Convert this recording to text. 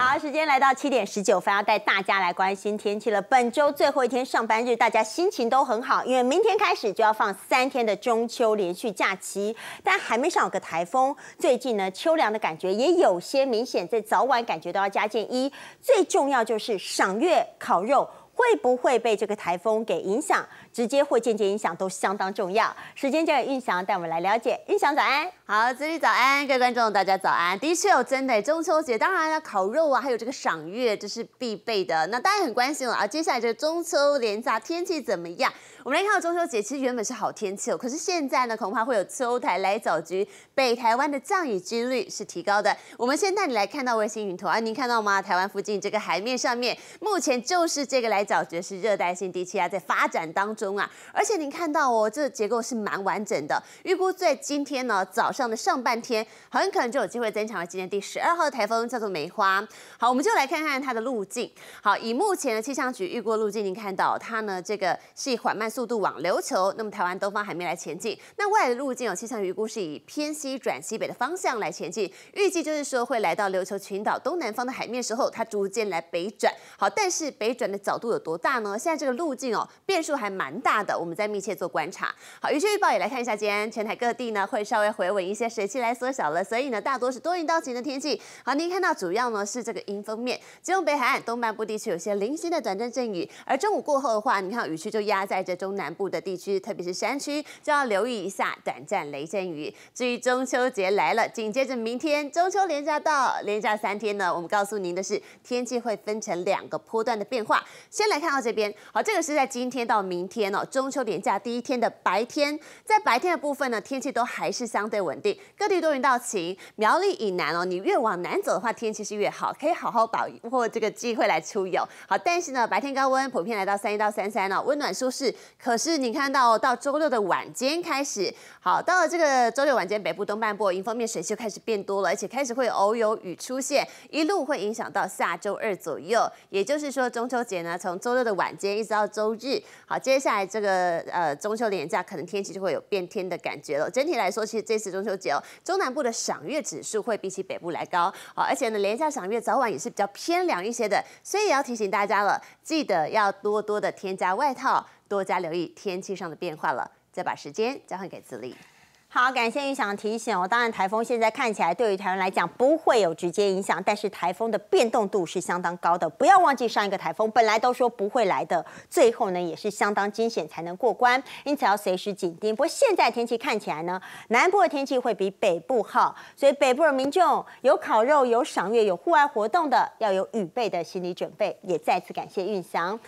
好，时间来到七点十九分，要带大家来关心天气了。本周最后一天上班日，大家心情都很好，因为明天开始就要放三天的中秋连续假期。但还没上个台风，最近呢，秋凉的感觉也有些明显，在早晚感觉都要加件衣。最重要就是赏月烤肉。会不会被这个台风给影响，直接或间接影响都相当重要。时间交给运翔带我们来了解。运翔早安，好，子力早安，各位观众大家早安。的确有真的，中秋节当然要烤肉啊，还有这个赏月，这是必备的。那大家很关心了啊，接下来这个中秋连假天气怎么样？我们来看到中秋节其实原本是好天气哦，可是现在呢，恐怕会有秋台来早局，北台湾的降雨几率是提高的。我们先带你来看到卫星云图啊，您看到吗？台湾附近这个海面上面，目前就是这个来。早就是热带性低气压在发展当中啊，而且您看到哦，这结构是蛮完整的。预估在今天呢早上的上半天，很可能就有机会增强为今天第十二号的台风，叫做梅花。好，我们就来看看它的路径。好，以目前的气象局预估路径，您看到它呢这个是以缓慢速度往琉球，那么台湾东方海面来前进。那未来的路径有气象预估是以偏西转西北的方向来前进，预计就是说会来到琉球群岛东南方的海面时候，它逐渐来北转。好，但是北转的角度有。有多大呢？现在这个路径哦，变数还蛮大的，我们再密切做观察。好，雨区预报也来看一下，今天全台各地呢会稍微回稳一些，水汽来缩小了，所以呢大多是多云到晴的天气。好，您看到主要呢是这个阴风面，其中北海岸东半部地区有些零星的短暂阵雨，而中午过后的话，你看雨区就压在这中南部的地区，特别是山区就要留意一下短暂雷阵雨。至于中秋节来了，紧接着明天中秋连假到连假三天呢，我们告诉您的是天气会分成两个波段的变化，先。来看到这边，好，这个是在今天到明天哦，中秋连假第一天的白天，在白天的部分呢，天气都还是相对稳定，各地多云到晴。苗栗以南哦，你越往南走的话，天气是越好，可以好好把握这个机会来出游。好，但是呢，白天高温普遍来到三一到三三哦，温暖舒适。可是你看到到周六的晚间开始，好，到了这个周六晚间，北部东半部迎风面水汽开始变多了，而且开始会偶有雨出现，一路会影响到下周二左右，也就是说中秋节呢，从周六的晚间一直到周日，好，接下来这个呃中秋连假可能天气就会有变天的感觉了。整体来说，其实这次中秋节哦，中南部的赏月指数会比起北部来高，好，而且呢，连假赏月早晚也是比较偏凉一些的，所以也要提醒大家了，记得要多多的添加外套，多加留意天气上的变化了。再把时间交还给自立。好，感谢玉祥提醒。哦。当然，台风现在看起来对于台湾来讲不会有直接影响，但是台风的变动度是相当高的。不要忘记，上一个台风本来都说不会来的，最后呢也是相当惊险才能过关，因此要随时紧盯。不过现在天气看起来呢，南部的天气会比北部好，所以北部的民众有烤肉、有赏月、有户外活动的，要有预备的心理准备。也再次感谢玉祥。